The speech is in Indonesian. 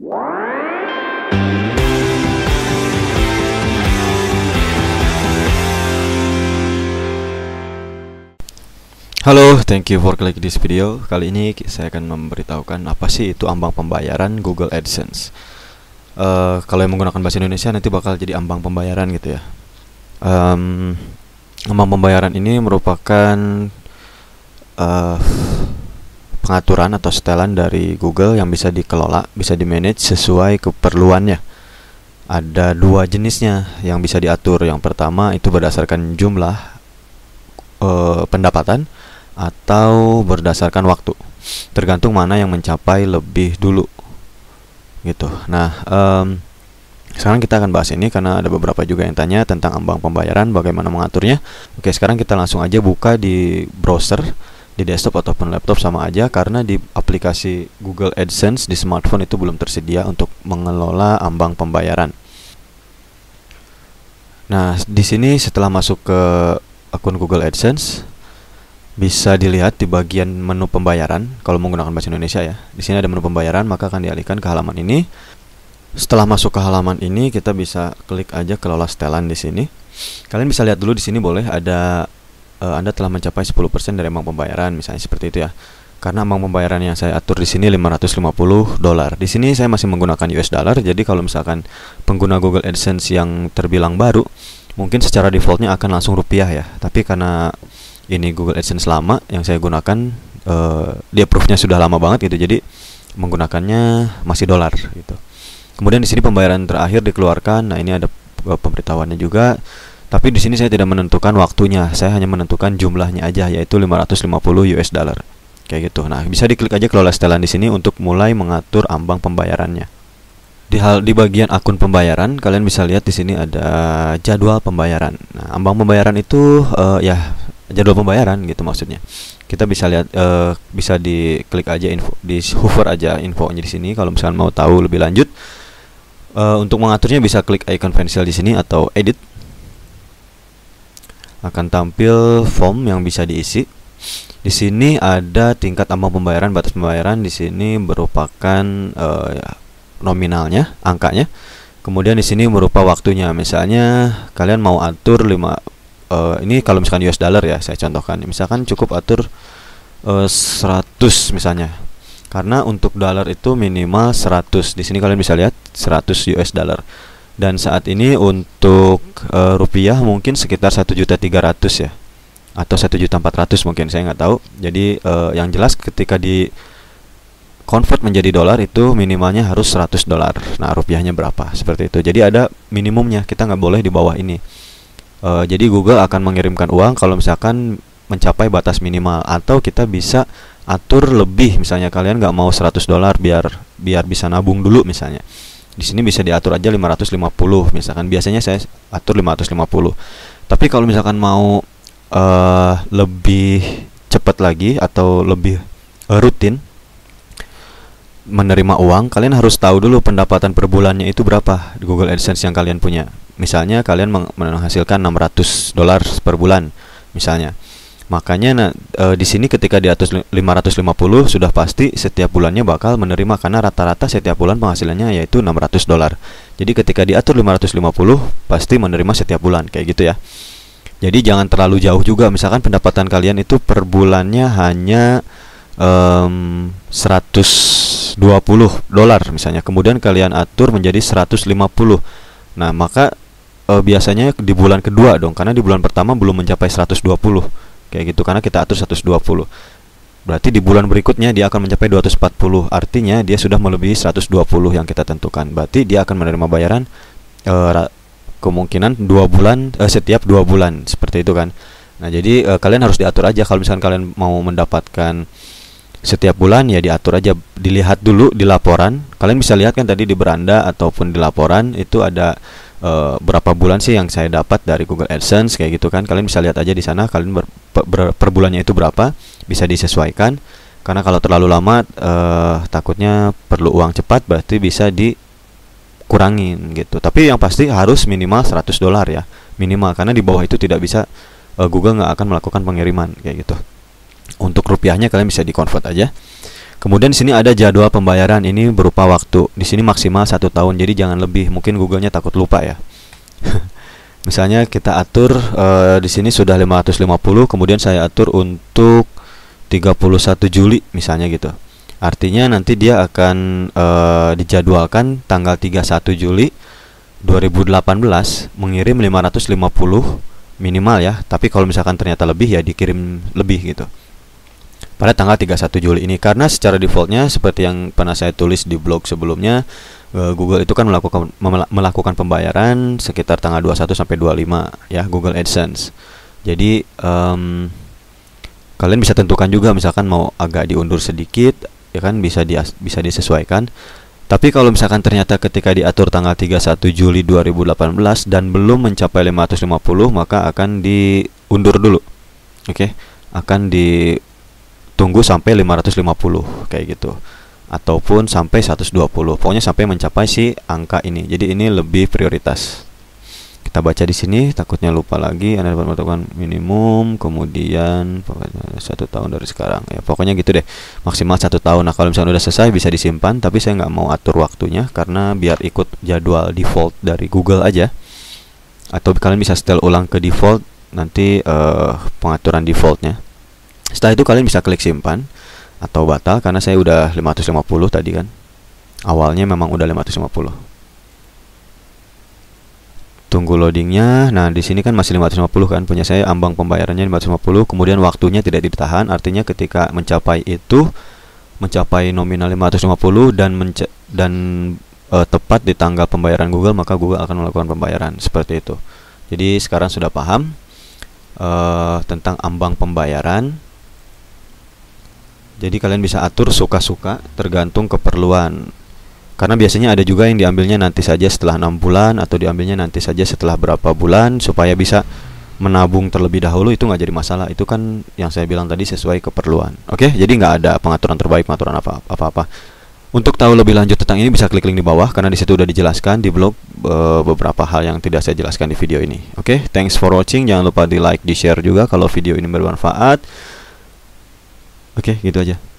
Halo, thank you for klik this video. Kali ini saya akan memberitahukan apa sih itu ambang pembayaran Google AdSense. Uh, kalau yang menggunakan bahasa Indonesia nanti bakal jadi ambang pembayaran gitu ya. Um, ambang pembayaran ini merupakan uh, pengaturan atau setelan dari Google yang bisa dikelola, bisa di-manage sesuai keperluannya. Ada dua jenisnya yang bisa diatur. Yang pertama itu berdasarkan jumlah e, pendapatan atau berdasarkan waktu. Tergantung mana yang mencapai lebih dulu. Gitu. Nah, um, sekarang kita akan bahas ini karena ada beberapa juga yang tanya tentang ambang pembayaran, bagaimana mengaturnya. Oke, sekarang kita langsung aja buka di browser di desktop ataupun laptop sama aja karena di aplikasi Google AdSense di smartphone itu belum tersedia untuk mengelola ambang pembayaran. Nah, di sini setelah masuk ke akun Google AdSense bisa dilihat di bagian menu pembayaran kalau menggunakan bahasa Indonesia ya. Di sini ada menu pembayaran maka akan dialihkan ke halaman ini. Setelah masuk ke halaman ini kita bisa klik aja kelola setelan di sini. Kalian bisa lihat dulu di sini boleh ada uh, Anda telah mencapai 10% dari emang pembayaran misalnya seperti itu ya. Karena emang pembayaran yang saya atur di sini 550 dolar. Di sini saya masih menggunakan US dollar. Jadi kalau misalkan pengguna Google AdSense yang terbilang baru, mungkin secara defaultnya akan langsung rupiah ya. Tapi karena ini Google AdSense lama yang saya gunakan, uh, eh, dia proofnya sudah lama banget gitu. Jadi menggunakannya masih dolar gitu. Kemudian di sini pembayaran terakhir dikeluarkan. Nah ini ada eh, pemberitahuannya juga tapi di sini saya tidak menentukan waktunya, saya hanya menentukan jumlahnya aja yaitu 550 US dollar. Kayak gitu. Nah, bisa diklik aja kelola setelan di sini untuk mulai mengatur ambang pembayarannya. Di hal di bagian akun pembayaran, kalian bisa lihat di sini ada jadwal pembayaran. Nah, ambang pembayaran itu uh, ya jadwal pembayaran gitu maksudnya. Kita bisa lihat uh, bisa diklik aja info di hover aja infonya di sini kalau misalnya mau tahu lebih lanjut. Uh, untuk mengaturnya bisa klik icon pensil di sini atau edit akan tampil form yang bisa diisi. Di sini ada tingkat ambang pembayaran, batas pembayaran di sini merupakan uh, nominalnya, angkanya. Kemudian di sini merupakan waktunya. Misalnya kalian mau atur 5 uh, eh, ini kalau misalkan US dollar ya, saya contohkan. Misalkan cukup atur uh, eh, 100 misalnya. Karena untuk dollar itu minimal 100. Di sini kalian bisa lihat 100 US dollar dan saat ini untuk uh, rupiah mungkin sekitar juta 1.300 ya atau juta 1.400 mungkin saya nggak tahu jadi uh, yang jelas ketika di convert menjadi dolar itu minimalnya harus 100 dolar nah rupiahnya berapa seperti itu jadi ada minimumnya kita nggak boleh di bawah ini uh, jadi Google akan mengirimkan uang kalau misalkan mencapai batas minimal atau kita bisa atur lebih misalnya kalian nggak mau 100 dolar biar biar bisa nabung dulu misalnya di sini bisa diatur aja 550 misalkan biasanya saya atur 550 tapi kalau misalkan mau uh, lebih cepat lagi atau lebih eh, rutin menerima uang kalian harus tahu dulu pendapatan per bulannya itu berapa di Google AdSense yang kalian punya misalnya kalian menghasilkan 600 dolar per bulan misalnya Makanya nah, e, di sini ketika di atas 550 sudah pasti setiap bulannya bakal menerima karena rata-rata setiap bulan penghasilannya yaitu 600 dolar. Jadi ketika diatur 550 pasti menerima setiap bulan kayak gitu ya. Jadi jangan terlalu jauh juga misalkan pendapatan kalian itu per bulannya hanya um, 120 dolar misalnya. Kemudian kalian atur menjadi 150. Nah, maka e, biasanya di bulan kedua dong karena di bulan pertama belum mencapai 120 kayak gitu karena kita atur 120 berarti di bulan berikutnya dia akan mencapai 240 artinya dia sudah melebihi 120 yang kita tentukan berarti dia akan menerima bayaran e, kemungkinan dua bulan e, setiap dua bulan seperti itu kan nah jadi e, kalian harus diatur aja kalau misalkan kalian mau mendapatkan setiap bulan ya diatur aja dilihat dulu di laporan kalian bisa lihat kan tadi di beranda ataupun di laporan itu ada uh, berapa bulan sih yang saya dapat dari Google AdSense kayak gitu kan. Kalian bisa lihat aja di sana kalian ber, per, per bulannya itu berapa, bisa disesuaikan. Karena kalau terlalu lama uh, takutnya perlu uang cepat berarti bisa dikurangin gitu. Tapi yang pasti harus minimal 100 dolar ya, minimal karena di bawah itu tidak bisa uh, Google nggak akan melakukan pengiriman kayak gitu. Untuk rupiahnya kalian bisa convert aja. Kemudian di sini ada jadwal pembayaran ini berupa waktu. Di sini maksimal satu tahun, jadi jangan lebih. Mungkin Google-nya takut lupa ya. Misalnya kita atur uh, di sini sudah 550, kemudian saya atur untuk 31 Juli misalnya gitu. Artinya nanti dia akan uh, dijadwalkan tanggal 31 Juli 2018 mengirim 550 minimal ya. Tapi kalau misalkan ternyata lebih ya dikirim lebih gitu pada tanggal 31 Juli ini karena secara defaultnya seperti yang pernah saya tulis di blog sebelumnya eh, Google itu kan melakukan melakukan pembayaran sekitar tanggal 21 sampai 25 ya Google AdSense. Jadi um, kalian bisa tentukan juga misalkan mau agak diundur sedikit ya kan bisa di, bisa disesuaikan. Tapi kalau misalkan ternyata ketika diatur tanggal 31 Juli 2018 dan belum mencapai 550 maka akan diundur dulu. Oke, okay? akan di tunggu sampai 550 kayak gitu ataupun sampai 120 pokoknya sampai mencapai si angka ini jadi ini lebih prioritas kita baca di sini takutnya lupa lagi anda dapat melakukan minimum kemudian pokoknya satu tahun dari sekarang ya pokoknya gitu deh maksimal satu tahun nah kalau misalnya udah selesai bisa disimpan tapi saya nggak mau atur waktunya karena biar ikut jadwal default dari Google aja atau kalian bisa setel ulang ke default nanti uh, pengaturan defaultnya setelah itu kalian bisa klik simpan atau batal karena saya udah 550 tadi kan. Awalnya memang udah 550 tunggu loadingnya. Nah, di sini kan masih 550 kan punya saya ambang pembayarannya 550, kemudian waktunya tidak ditahan, artinya ketika mencapai itu mencapai nominal 550 dan dan e, tepat di tanggal pembayaran Google, maka Google akan melakukan pembayaran seperti itu. Jadi sekarang sudah paham e, tentang ambang pembayaran jadi kalian bisa atur suka-suka tergantung keperluan. Karena biasanya ada juga yang diambilnya nanti saja setelah 6 bulan atau diambilnya nanti saja setelah berapa bulan supaya bisa menabung terlebih dahulu itu nggak jadi masalah itu kan yang saya bilang tadi sesuai keperluan oke jadi nggak ada pengaturan terbaik pengaturan apa apa untuk tahu lebih lanjut tentang ini bisa klik link di bawah karena di situ udah dijelaskan di blog eh, beberapa hal yang tidak saya jelaskan di video ini oke okay? thanks for watching jangan lupa di like di share juga kalau video ini bermanfaat Oke, gitu aja.